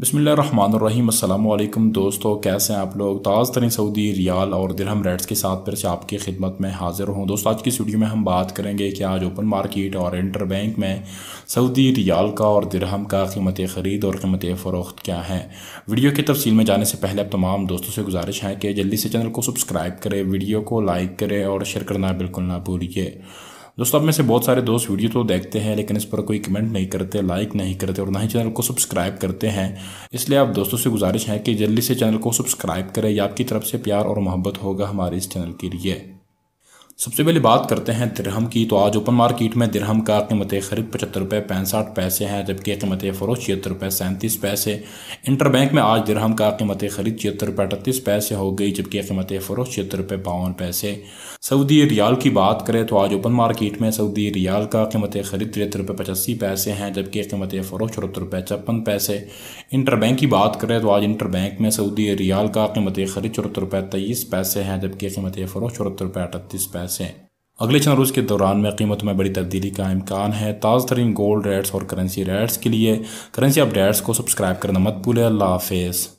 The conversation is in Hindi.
बसमिलकुम दोस्तों कैसे हैं आप लोग ताज़ तरीन सऊदी रियाल और दिलहम रेट्स के साथ फिर से आपकी खिदमत में हाज़िर हूँ दोस्तों आज की इस वीडियो में हम बात करेंगे कि आज ओपन मार्केट और इंटर बैंक में सऊदी रियाल का और दिरहम का कीमत ख़रीद और कीमत फ़रोख्त क्या है वीडियो की तफसील में जाने से पहले अब तमाम दोस्तों से गुजारिश है कि जल्दी से चैनल को सब्सक्राइब करें वीडियो को लाइक करें और शेयर करना बिल्कुल ना भूलिए दोस्तों आप में से बहुत सारे दोस्त वीडियो तो देखते हैं लेकिन इस पर कोई कमेंट नहीं करते लाइक नहीं करते और ना ही चैनल को सब्सक्राइब करते हैं इसलिए आप दोस्तों से गुजारिश है कि जल्दी से चैनल को सब्सक्राइब करें या आपकी तरफ से प्यार और मोहब्बत होगा हमारे इस चैनल के लिए सबसे पहले बात करते हैं दिरहम की तो आज ओपन मार्केट में दिरहम का कीमत खरीद पचहत्तर रुपये पैंसठ पैसे हैं जबकि कीमत फ़रोज छिहत्तर रुपये सैंतीस पैसे इंटर बैंक में आज दिरहम का कीमत खरीद छिहत्तर रुपये अड़तीस पैसे हो गई जबकि कीमत फ़रोज छिहत्तर रुपये बावन पैसे सऊदी रियाल की बात करें तो आज ओपन मार्केट में सऊदी रियाल का कीमत खरीद तिहत्तर रुपये पचासी पैसे हैं जबकि कीमत फ़रोज चौहत्तर रुपये छप्पन पैसे इंटर बैंक की बात करें तो आज इंटर बैंक में सऊदी रियाल का कीमत खरीद चौहत्तर रुपये तेईस पैसे हैं जबकि कीमत फ़रोज चौहत्तर रुपये अठतीस पैसे से अगले चंद रोज़ के दौरान में कीमतों में बड़ी तब्दीली का इम्कान है ताज़ तरीन गोल्ड रेट्स और करेंसी रेट्स के लिए करेंसी अपडेट्स को सब्सक्राइब करना मत भूलें अल्लाह हाफिज़